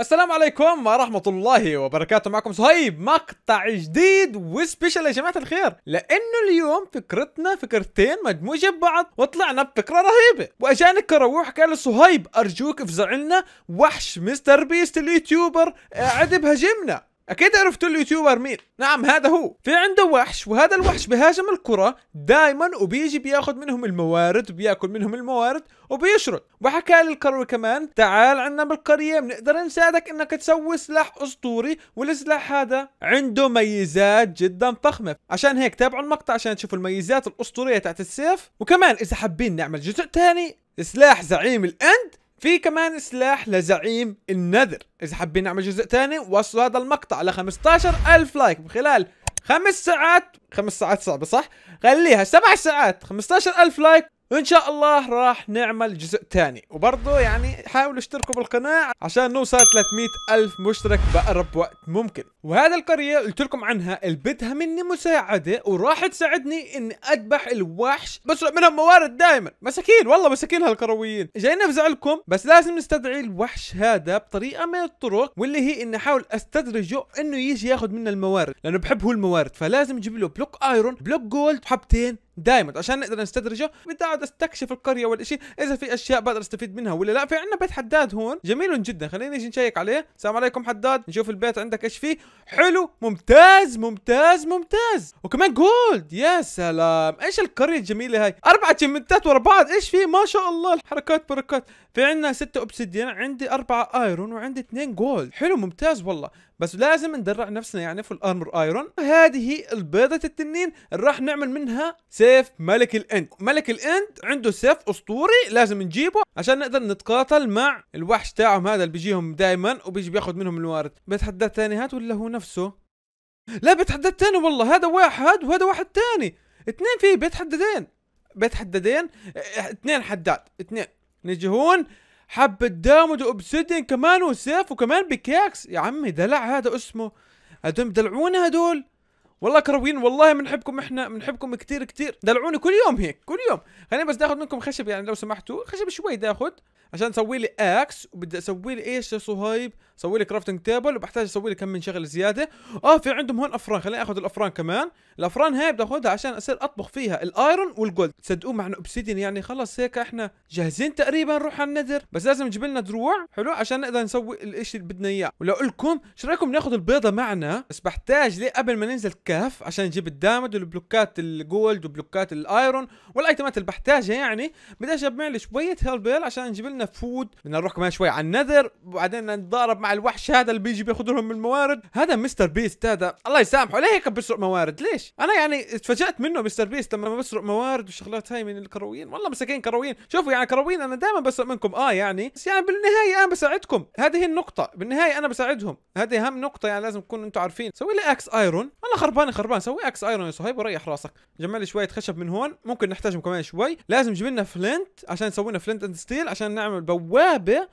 السلام عليكم ورحمة الله وبركاته معكم صهيب مقطع جديد وسبيشال يا جماعة الخير لأنه اليوم فكرتنا فكرتين مدموجة ببعض وطلعنا بفكرة رهيبة وأجاني كروح قال صهيب أرجوك افزع لنا وحش مستر بيست اليوتيوبر قاعد آه، بهجمنا اكيد عرفتوا اليوتيوبر مين نعم هذا هو في عنده وحش وهذا الوحش بهاجم الكرة دايما وبيجي بياخذ منهم الموارد وبياكل منهم الموارد وبيشرد وحكى للكروي كمان تعال عندنا بالقرية بنقدر نساعدك انك تسوي سلاح اسطوري والسلاح هذا عنده ميزات جدا فخمة عشان هيك تابعوا المقطع عشان تشوفوا الميزات الاسطورية تاعت السيف وكمان اذا حابين نعمل جزء ثاني سلاح زعيم الاند في كمان سلاح لزعيم النذر اذا حابين نعمل جزء ثاني وصلوا هذا المقطع ل 15000 لايك بخلال خمس ساعات خمس ساعات صعبة صح؟ خليها سبع ساعات 15000 لايك وان شاء الله راح نعمل جزء تاني وبرضه يعني حاولوا اشتركوا بالقناة عشان نوصل 300 الف مشترك بأقرب وقت ممكن وهذا القرية قلت لكم عنها اللي بدها مني مساعدة وراح تساعدني اني اذبح الوحش بسرق منهم موارد دائما مساكين والله مساكين هالقرويين جايين نفزعلكم بس لازم نستدعي الوحش هذا بطريقة من الطرق واللي هي اني احاول استدرجه انه يجي ياخذ منا الموارد لانه بحب هو الموارد فلازم اجيب له بلوك ايرون بلوك جولد وحبتين دائما عشان نقدر نستدرجه بدي اقعد استكشف القريه والاشي اذا في اشياء بقدر استفيد منها ولا لا في عندنا بيت حداد هون جميل جدا خلينا نيجي نشيك عليه السلام عليكم حداد نشوف البيت عندك ايش فيه حلو ممتاز ممتاز ممتاز وكمان جولد يا سلام ايش القريه الجميله هاي اربع تشمنتات ورا بعض ايش فيه ما شاء الله الحركات بركات في عندنا ستة اوبسيديان عندي اربعة ايرون وعندي اثنين جولد حلو ممتاز والله بس لازم ندرع نفسنا يعني في الارمر ايرون هذه البيضة التنين راح نعمل منها سيف ملك الاند ملك الاند عنده سيف اسطوري لازم نجيبه عشان نقدر نتقاتل مع الوحش تاعهم هذا اللي بيجيهم دائما وبيجي بياخذ منهم الوارد بيتحدى ثاني هات ولا هو نفسه لا بيتحدى ثاني والله هذا واحد وهذا واحد ثاني اثنين فيه بيتحددين بيتحددين اثنين حداد اثنين نجي هون حبة دامج وأبسيدين كمان وسيف وكمان بكيكس يا عمي دلع هذا اسمه هدول دلعونا هدول والله كروين والله بنحبكم احنا بنحبكم كثير كثير دلعوني كل يوم هيك كل يوم خليني بس ناخذ منكم خشب يعني لو سمحتوا خشب شوي داخد عشان تسوي لي اكس وبدي اسوي لي ايش يا صهيب اسوي لي كرافتنج تيبل وبحتاج اسوي لي كم من شغله زياده اه في عندهم هون افران خليني اخذ الافران كمان الافران هاي بدي اخذها عشان اصير اطبخ فيها الايرون والجولد صدقوا مع اوبسيدين يعني خلص هيك احنا جاهزين تقريبا نروح على النذر بس لازم نجيب لنا دروع حلو عشان نقدر نسوي الاشي اللي بدنا اياه ولو لكم شو رايكم ناخذ البيضه معنا بس بحتاج ليه قبل ما ننزل كهف عشان نجيب الدامج والبلوكات الجولد وبلوكات الايرون والايتمات اللي بحتاجها يعني بدي اجمع لي شويه هيلبيل عشان نجيب لنا فود بدنا نروح كمان شوي على النذر وبعدين نتضارب مع مع الوحش هذا اللي بيجي بياخذ لهم الموارد هذا مستر بيست هذا الله يسامحه ليه هيك بيسرق موارد ليش انا يعني تفاجات منه مستر بيست لما بيسرق موارد والشغلات هاي من الكرويين والله مساكين كرويين شوفوا يعني كرويين انا دائما بسرق منكم اه يعني بس يعني بالنهايه انا بساعدكم هذه النقطه بالنهايه انا بساعدهم هذه اهم نقطه يعني لازم تكونوا انتم عارفين سوي لي اكس ايرون والله خربان خربان سوي اكس ايرون يا صهيب وريح راسك جمع لي شويه خشب من هون ممكن نحتاجهم كمان شوي لازم جيب لنا فلنت عشان نسوي لنا فلنت اند ستيل عشان نعمل بوابه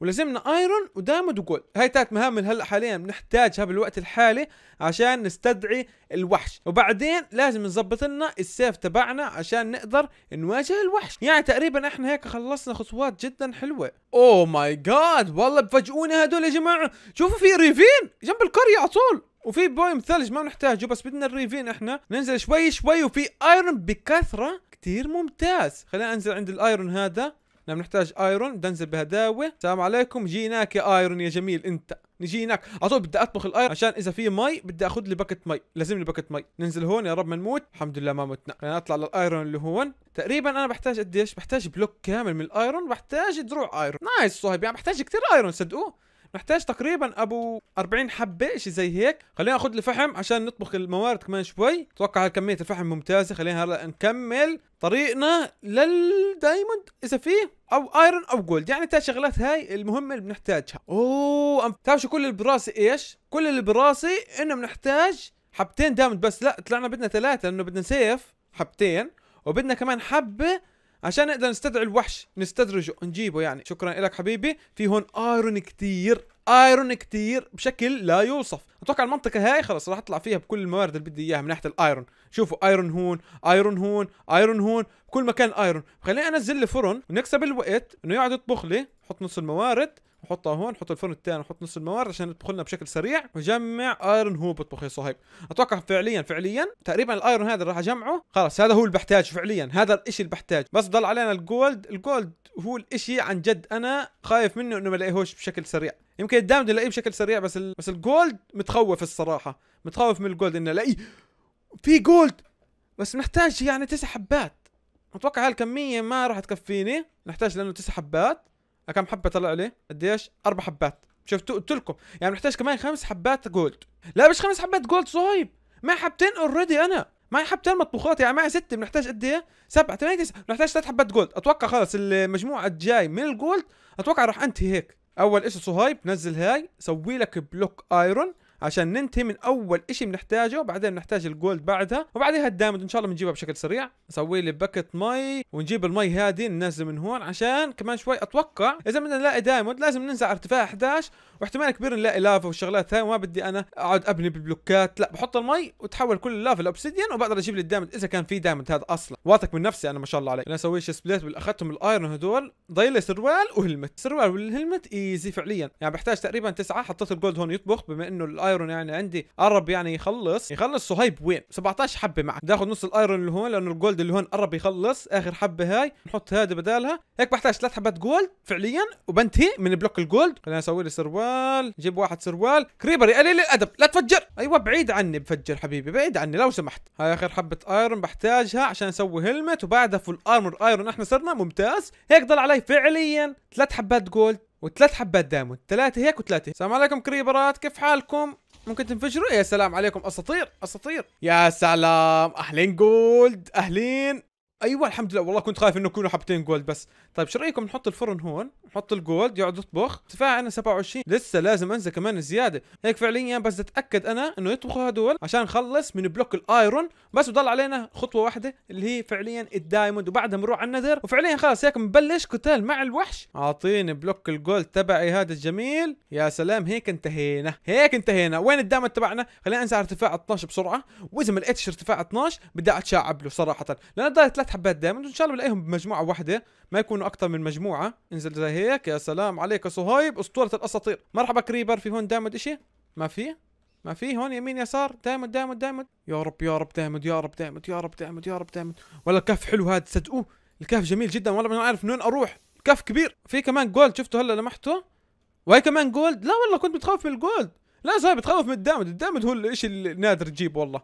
ولازمنا ايرون ودايموند وجولد هاي ثلاث مهام من هلا حاليا بنحتاجها بالوقت الحالي عشان نستدعي الوحش وبعدين لازم نظبط لنا السيف تبعنا عشان نقدر نواجه الوحش يعني تقريبا احنا هيك خلصنا خطوات جدا حلوه اوه ماي جاد والله بفاجئوني هدول يا جماعه شوفوا في ريفين جنب القريه على طول وفي بويم ثلج ما بنحتاجه بس بدنا الريفين احنا ننزل شوي شوي وفي ايرون بكثره كتير ممتاز خلينا انزل عند الايرون هذا لما نحتاج ايرون بدي انزل بهداوه السلام عليكم جيناك يا ايرون يا جميل انت نجيناك هناك على طول بدي اطبخ الايرون عشان اذا في مي بدي اخذ لي باكت مي لازم لي باكت مي ننزل هون يا رب ما نموت الحمد لله ما متنا خلينا نطلع للايرون اللي هون تقريبا انا بحتاج قديش بحتاج بلوك كامل من الايرون بحتاج دروع ايرون نايس صهيب يعني بحتاج كثير ايرون صدقوه نحتاج تقريبا ابو 40 حبه شيء زي هيك خلينا ناخذ الفحم عشان نطبخ الموارد كمان شوي اتوقع كميه الفحم ممتازه خلينا هلا نكمل طريقنا للدايموند اذا فيه او ايرون او جولد يعني تاع شغلات هاي المهمه اللي بنحتاجها اوه بتعرف شو كل اللي براسي ايش كل اللي براسي انه بنحتاج حبتين دايموند بس لا طلعنا بدنا ثلاثه لانه بدنا سيف حبتين وبدنا كمان حبه عشان نقدر نستدعي الوحش نستدرجه نجيبه يعني شكرا لك حبيبي في هون ايرون كتير ايرون كتير بشكل لا يوصف اتوقع المنطقه هاي خلص راح اطلع فيها بكل الموارد اللي بدي اياها من ناحيه الايرون شوفوا ايرون هون ايرون هون ايرون هون بكل مكان ايرون خليني انزل لي فرن ونكسب الوقت انه يقعد يطبخ لي حط نص الموارد وحطها هون حط الفرن الثاني وحط نص الموارد عشان يطبخ لنا بشكل سريع وجمع ايرون هو بيطبخ يا صاحب اتوقع فعليا فعليا تقريبا الايرون هذا راح اجمعه خلاص هذا هو اللي بحتاجه فعليا هذا الشيء اللي بحتاجه بس ضل علينا الجولد الجولد هو الاشي عن جد انا خايف منه انه ما الاقيهوش بشكل سريع يمكن الدامج الاقيه بشكل سريع بس ال... بس الجولد متخوف الصراحه متخوف من الجولد انه الاقي في جولد بس محتاج يعني تسع حبات اتوقع هالكميه ما راح تكفيني نحتاج لانه تسع حبات كم حبه طلع لي قديش اربع حبات شفتوا قلت لكم يعني محتاج كمان خمس حبات جولد لا مش خمس حبات جولد صهيب مع حبتين اوريدي انا معي حبتين مطبوخات يعني معي ستة بنحتاج قد ايه؟ سبعة ثمانية تسعة بنحتاج ثلاث حبات جولد اتوقع خلص المجموعة الجاي من الجولد اتوقع راح انتهي هيك اول اشي صهيب نزل هاي سوي لك بلوك ايرون عشان ننتهي من اول شيء بنحتاجه وبعدين بنحتاج الجولد بعدها وبعدها الدايموند ان شاء الله بنجيبها بشكل سريع نسوي لي باكت مي ونجيب المي هذه ننزل من هون عشان كمان شوي اتوقع اذا بدنا نلاقي دايموند لازم ننزل على ارتفاع 11 واحتمال كبير نلاقي لافا والشغلات هاي وما بدي انا اقعد ابني بالبلوكات لا بحط المي وتحول كل اللافا لاوبسيديان وبقدر اجيب لي الدايموند اذا كان في دايموند هذا اصلا واثق من نفسي انا ما شاء الله عليك انا شي سبليت اخذتهم الايرون هذول ضايل لي سروال وهلمت سروال والهلمت ايزي فعليا يعني بحتاج تقريبا تسعه حطيت الجولد هون يطبخ بما انه الايرون يعني عندي قرب يعني يخلص يخلص صهيب وين 17 حبه معك بدي اخذ نص الايرون اللي هون لانه الجولد اللي هون قرب يخلص اخر حبه هاي نحط هذه بدالها هيك بحتاج ثلاث حبات جولد فعليا وبنتهي من بلوك الجولد خلينا اسوي لي سروال جيب واحد سروال كريبر يقلل الادب لا تفجر ايوه بعيد عني بفجر حبيبي بعيد عني لو سمحت هاي اخر حبه ايرون بحتاجها عشان اسوي هلمت وبعدها فول ارمر ايرون احنا صرنا ممتاز هيك ضل علي فعليا ثلاث حبات جولد وثلاث حبات دايموند ثلاثة هيك وثلاثة السلام عليكم كريبرات كيف حالكم ممكن تنفجروا يا إيه، سلام عليكم اساطير اساطير يا سلام اهلين جولد اهلين ايوه الحمد لله والله كنت خايف انه يكونوا حبتين جولد بس طيب شو رايكم نحط الفرن هون نحط الجولد يقعد يطبخ ارتفاع انا 27 لسه لازم انزل كمان زياده هيك فعليا بس اتاكد انا انه يطبخوا هدول عشان نخلص من بلوك الايرون بس بضل علينا خطوه واحده اللي هي فعليا الدايموند وبعدها بنروح على النذر وفعليا خلاص هيك بنبلش قتال مع الوحش اعطيني بلوك الجولد تبعي هذا الجميل يا سلام هيك انتهينا هيك انتهينا وين الدايموند تبعنا خلينا انزل ارتفاع 12 بسرعه واذا ما لقيتش ارتفاع 12 بدي اتشعب له صراحه لانه ضايل ثلاث حبات دايموند وان شاء الله بلاقيهم بمجموعه واحده ما يكونوا اكثر من مجموعه انزل زي هيك يا سلام عليك يا صهيب اسطوره الاساطير مرحبا كريبر في هون دايموند اشي ما في ما في هون يمين يسار دايموند دايموند دايموند يا رب يا رب دايموند يا رب دايموند يا رب دايموند يا رب دايموند ولا الكهف حلو هذا صدقوه الكهف جميل جدا والله ما عارف من وين اروح الكهف كبير في كمان جولد شفته هلا لمحته وهي كمان جولد لا والله كنت متخوف من الجولد لا صاحبي بتخوف من الدامد الدامد هو الشيء النادر تجيبه والله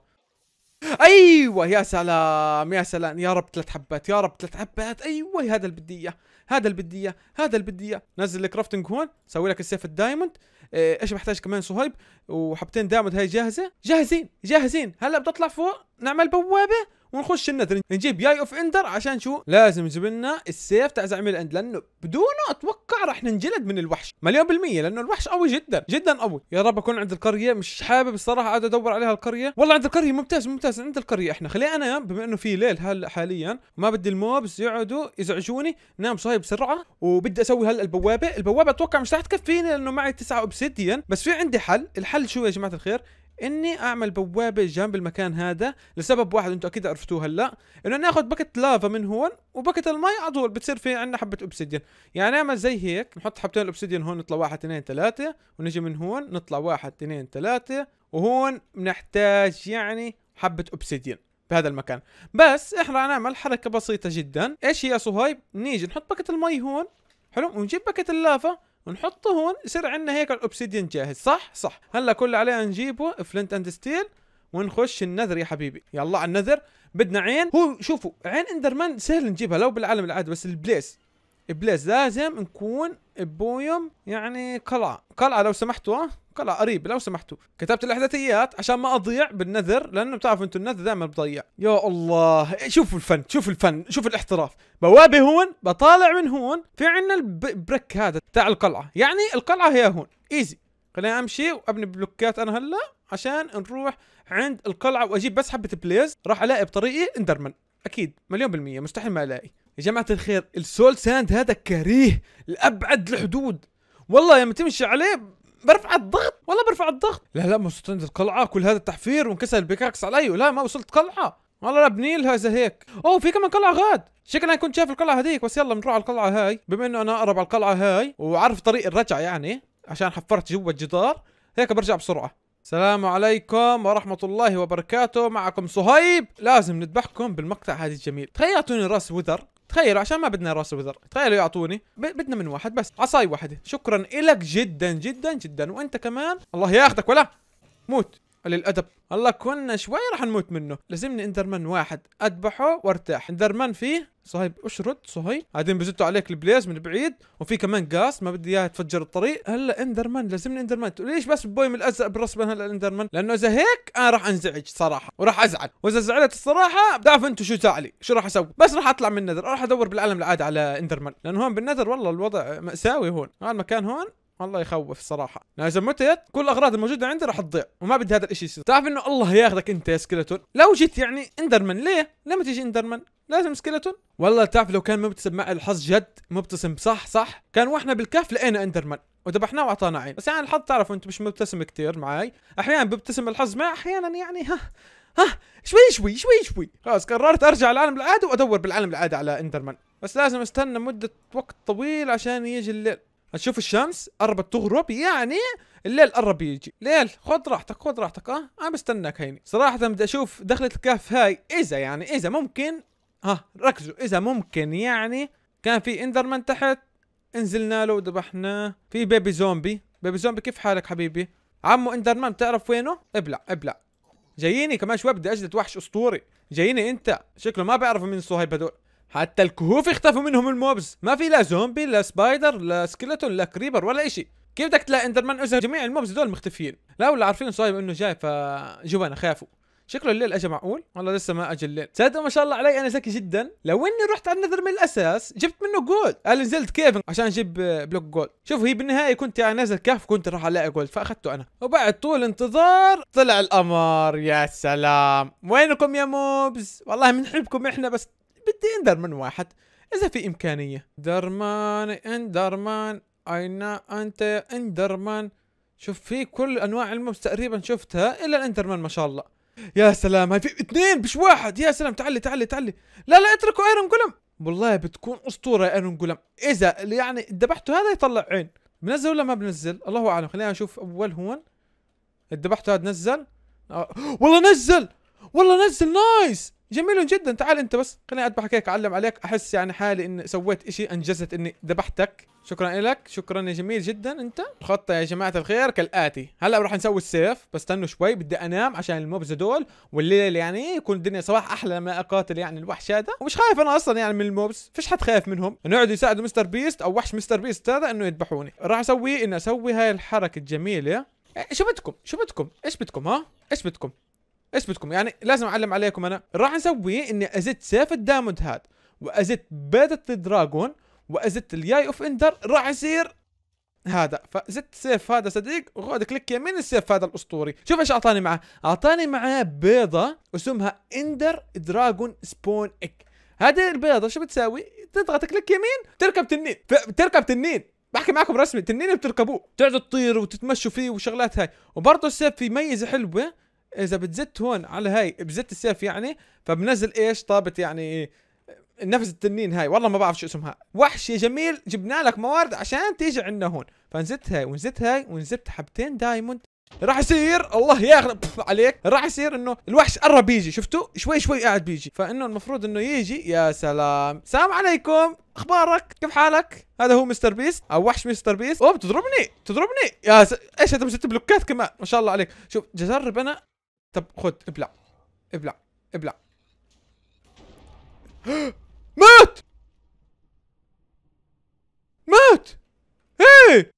ايوه يا سلام يا سلام يا رب ثلاث حبات يا رب ثلاث حبات ايوه هذا اللي بدي اياه هذا اللي بدي اياه هذا اللي بدي اياه نزل الكرافتنج هون سوي لك السيف الدايموند إيه، ايش محتاج كمان صهيب وحبتين دايموند هاي جاهزه جاهزين جاهزين هلا بتطلع فوق نعمل بوابه ونخش النتر نجيب ياي اوف اندر عشان شو لازم نجيب لنا السيف تاع زعيم الاند لانه بدونه اتوقع راح ننجلد من الوحش مليون بالميه لانه الوحش قوي جدا جدا قوي يا رب اكون عند القريه مش حابب الصراحه اقعد ادور عليها القريه والله عند القريه ممتاز ممتاز عند القريه احنا خلي انا بما انه في ليل هلا حاليا ما بدي الموبز يقعدوا يزعجوني نام صاحي بسرعه وبدي اسوي هلا البوابه البوابه اتوقع مش راح تكفيني لانه معي تسعة اوبسيديان بس في عندي حل الحل شو يا جماعه الخير اني اعمل بوابه جنب المكان هذا لسبب واحد انتم اكيد عرفتوه هلا انه ناخذ بكت لافا من هون وبكت المي على طول بتصير في عندنا حبه اوبسيديان يعني نعمل زي هيك نحط حبتين الاوبسيديان هون نطلع واحد اثنين ثلاثه ونجي من هون نطلع واحد اثنين ثلاثه وهون بنحتاج يعني حبه اوبسيديان بهذا المكان بس احنا رح نعمل حركه بسيطه جدا ايش هي يا صهيب نيجي نحط بكت المي هون حلو ونجيب بكت اللافا ونحطه هون يصير عندنا هيك الاوبسيديان جاهز صح صح هلا كل اللي علينا نجيبه فلنت اند ستيل ونخش النذر يا حبيبي يلا على النذر بدنا عين هو شوفوا عين اندرمان سهل نجيبها لو بالعالم العادي بس البليس البليس لازم نكون بويوم يعني قلعه قلعه لو سمحتوا قال قريب لو سمحتوا كتبت الاحداثيات عشان ما اضيع بالنذر لانه بتعرفوا انتم النذر دائما بضيع يا الله شوفوا الفن شوفوا الفن شوفوا الاحتراف بوابه هون بطالع من هون في عنا البريك هذا تاع القلعه يعني القلعه هي هون ايزي خليني امشي وابني بلوكات انا هلا عشان نروح عند القلعه واجيب بس حبه بليز راح الاقي بطريقي اندرمن اكيد مليون بالميه مستحيل ما الاقي يا جماعه الخير السول ساند هذا كريه لابعد الحدود والله لما تمشي عليه برفع الضغط والله برفع الضغط لا لا ما وصلت القلعه كل هذا التحفير وانكسر البيكاكس علي لا ما وصلت قلعه والله لا لها زي هيك اوه في كمان قلعه غاد شكلها كنت شايف القلعه هذيك بس يلا بنروح على القلعه هاي بما انه انا اقرب على القلعه هاي وعارف طريق الرجع يعني عشان حفرت جوا الجدار هيك برجع بسرعه السلام عليكم ورحمة الله وبركاته معكم صهيب لازم نذبحكم بالمقطع هذا الجميل تخيلتوني راس وذر تخيلوا عشان ما بدنا راس وذر تخيلوا يعطوني بدنا من واحد بس عصاي واحدة شكرا إلك جدا جدا جدا وأنت كمان الله ياخذك ولا موت للادب الله كنا شوي راح نموت منه لازمني اندرمان واحد اذبحه وارتاح اندرمان فيه صهيب اشرد صهيب قاعدين بزتوا عليك البليز من بعيد وفي كمان قاس ما بدي اياه تفجر الطريق هلا اندرمان لازمني اندرمان ليش بس بوي من الازرق بالرسم هلا اندرمان لانه اذا هيك انا راح انزعج صراحه وراح ازعل واذا زعلت الصراحه بتعرف انت شو زعلي شو راح اسوي بس راح اطلع من النذر راح ادور بالعالم العادي على اندرمان لانه هون بالنذر والله الوضع ماساوي هون هذا المكان هون الله يخوف صراحه لان يعني اذا متت كل الاغراض الموجوده عندي راح تضيع وما بدي هذا الإشي يصير تعرف انه الله ياخذك انت يا سكلتون لو جيت يعني اندرمان ليه لما تيجي اندرمان لازم سكلتون والله تعرف لو كان مبتسم مع الحظ جد مبتسم صح صح كان واحنا بالكاف لقينا اندرمان وذبحناه واعطانا عين بس يعني الحظ تعرف انت مش مبتسم كثير معي احيانا ببتسم الحظ معي احيانا يعني ها ها شوي شوي شوي شوي خلاص قررت ارجع العالم العادي وادور بالعالم العادي على اندرمان بس لازم استنى مده وقت طويل عشان يجي الليل هتشوف الشمس قربت تغرب يعني الليل قرب يجي ليل خد راحتك خد راحتك اه انا بستناك هيني صراحة بدي اشوف دخلة الكهف هاي اذا يعني اذا ممكن ها ركزوا اذا ممكن يعني كان في اندرمان تحت نزلنا له وذبحناه في بيبي زومبي بيبي زومبي كيف حالك حبيبي عمو اندرمان بتعرف وينه ابلع ابلع جاييني كمان شوي بدي اجلد وحش اسطوري جاييني انت شكله ما بيعرفوا مين صهيب هدول حتى الكهوف اختفوا منهم الموبز ما في لا زومبي لا سبايدر لا سكلتون لا كريبر ولا اشي كيف بدك تلاقي اندرمان اذا جميع الموبز دول مختفيين لا ولا عارفين صايب انه جاي فجبنا خافوا شكله الليل اجى معقول والله لسه ما اجى الليل صدق ما شاء الله علي انا ذكي جدا لو اني رحت على النذر من الاساس جبت منه جولد قال نزلت كيف عشان اجيب آه، بلوك جولد شوف هي بالنهايه كنت يعني نازل كهف كنت راح الاقي جولد فاخذته انا وبعد طول انتظار طلع القمر يا سلام وينكم يا موبز والله بنحبكم احنا بس بدي اندرمان واحد اذا في امكانيه درمان اندرمان اين انت اندرمان شوف في كل انواع الموبس تقريبا شفتها الا الاندرمان ما شاء الله يا سلام هاي في اثنين مش واحد يا سلام تعلي تعلي تعلي لا لا اتركوا ايرون جولم والله بتكون اسطوره يا ايرون جولم اذا يعني ذبحته هذا يطلع عين بنزل ولا ما بنزل الله اعلم خلينا نشوف اول هون ذبحته هذا نزل آه. والله نزل والله نزل نايس جميل جدا تعال انت بس خليني اذبحك هيك اعلم عليك احس يعني حالي اني سويت اشي انجزت اني ذبحتك شكرا لك شكرا يا جميل جدا انت الخطه يا جماعه الخير كالاتي هلا بروح نسوي السيف بس استنوا شوي بدي انام عشان الموبز دول والليل يعني يكون الدنيا صباح احلى لما اقاتل يعني الوحش هذا ومش خايف انا اصلا يعني من الموبز فيش حد خايف منهم نقعد يساعدوا مستر بيست او وحش مستر بيست هذا انه يذبحوني راح اسوي اني اسوي هاي الحركه الجميله إيه، شو بدكم شو بدكم ايش بدكم ها ايش بدكم ايش بدكم يعني لازم اعلم عليكم انا راح اسوي اني ازت سيف الدامود هاد وازت بيضة الدراجون وازت الياي اوف اندر راح يصير هذا فزت سيف هذا صديق وخذ كليك يمين السيف هذا الاسطوري شوف ايش اعطاني معاه اعطاني معاه بيضه اسمها اندر دراجون سبون اك هذه البيضه شو بتساوي تضغط كليك يمين تركب تنين تركب تنين بحكي معكم رسمي تنين بتركبوه تقعدوا تطيروا وتتمشوا فيه وشغلات هاي وبرضه السيف في ميزه حلوه اذا بتزت هون على هاي بزت السيف يعني فبنزل ايش طابت يعني نفس التنين هاي والله ما بعرف شو اسمها وحش يا جميل جبنا لك موارد عشان تيجي عندنا هون فنزت هاي ونزت هاي ونزت حبتين دايموند راح يصير الله ياخذ عليك راح يصير انه الوحش قرب يجي شفتوا شوي شوي قاعد بيجي فانه المفروض انه يجي يا سلام سلام عليكم اخبارك كيف حالك هذا هو مستر بيس او وحش مستر بيس اوه بتضربني تضربني يا س... ايش هذا مسكت بلوكات كمان ما شاء الله عليك شوف جرب انا طب خد ابلع ابلع ابلع مات مات ايه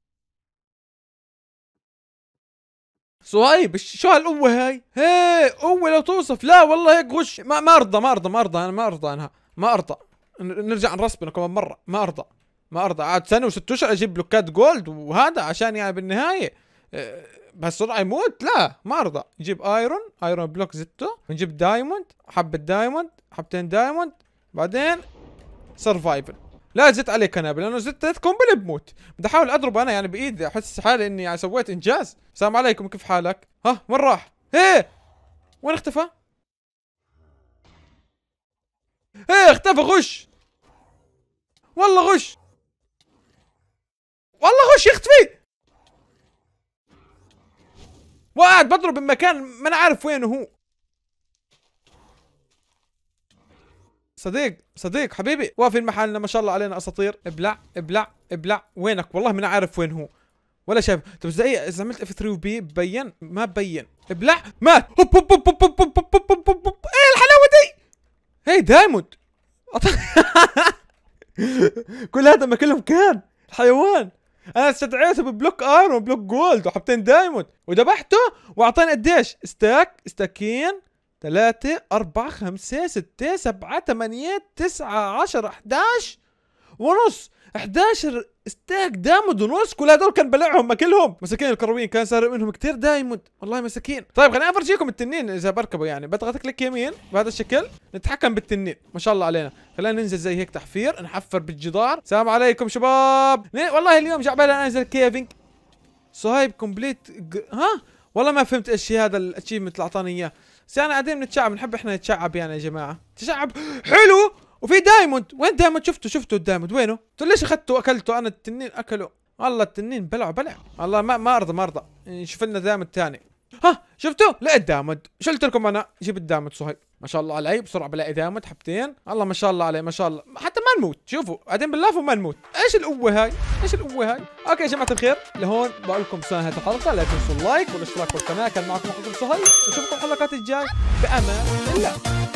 صهيب شو هالقوة هاي؟ هي قوة لا توصف لا والله هيك غش ما ما ارضى ما ارضى ما ارضى انا ما ارضى انا ما ارضى نرجع نرسبنا كمان مرة ما ارضى ما ارضى قعد سنة وست اشهر اجيب بلوكات جولد وهذا عشان يعني بالنهاية أه، بهالسرعه يموت لا ما ارضى نجيب ايرون ايرون بلوك زته ونجيب دايموند حبه دايموند حبتين دايموند بعدين سرفايفل لا زدت عليه كنابل لانه زدت قنبله بموت بدي احاول اضرب انا يعني بايدي احس حالي اني يعني سويت انجاز السلام عليكم كيف حالك ها وين راح ايه وين اختفى ايه اختفى غش والله غش والله غش يختفي وقاعد بضرب بمكان ما انا عارف وين هو صديق صديق حبيبي واقفين محلنا ما شاء الله علينا اساطير ابلع ابلع ابلع وينك والله ما انا عارف وين هو ولا شايف طب دقيقة اذا عملت اف 3 وبي ببين ما ببين ابلع مات هوب هوب هوب هوب هوب هوب هوب هوب هوب ايه الحلاوة دي هي دايموند كل هذا ما كلهم كان الحيوان انا استدعيته ببلوك ار وبلوك جولد وحبتين دايموند وذبحته واعطاني قديش ستاك ستاكين ثلاثة أربعة خمسة ستة سبعة ثمانية تسعة عشرة أحداش ونص 11 استاك دامود ونوس كل هذول كان بلعهم ماكلهم مساكين الكرويين كان سارق منهم كثير دايموند والله مساكين طيب خليني افرجيكم التنين اذا بركبه يعني بضغط كليك يمين بهذا الشكل نتحكم بالتنين ما شاء الله علينا خلينا ننزل زي هيك تحفير نحفر بالجدار السلام عليكم شباب والله اليوم بالي انزل كيفنج صهيب كومبليت ها والله ما فهمت ايش هذا الاتشيفمنت اللي اعطاني اياه بس انا قاعدين بنتشعب بنحب احنا نتشعب يعني يا جماعه تشعب حلو وفي دايموند وين دايموند شفته شفته الدايموند وينه قلت ليش اخذته اكلته انا التنين اكله والله التنين بلع بلع والله ما ما ارضى ما ارضى يعني شوف لنا دايموند ثاني ها شفتوا لقيت دايموند شلت لكم انا جيب الدايموند صهيب ما شاء الله علي بسرعه بلاقي دايموند حبتين الله ما شاء الله عليه ما شاء الله حتى ما نموت شوفوا قاعدين بنلاف وما نموت ايش القوه هاي ايش القوه هاي اوكي يا جماعه الخير لهون بقول لكم نهايه الحلقه لا تنسوا اللايك والاشتراك والقناه كان معكم اخوكم صهيب نشوفكم الحلقات الجاي بامان الله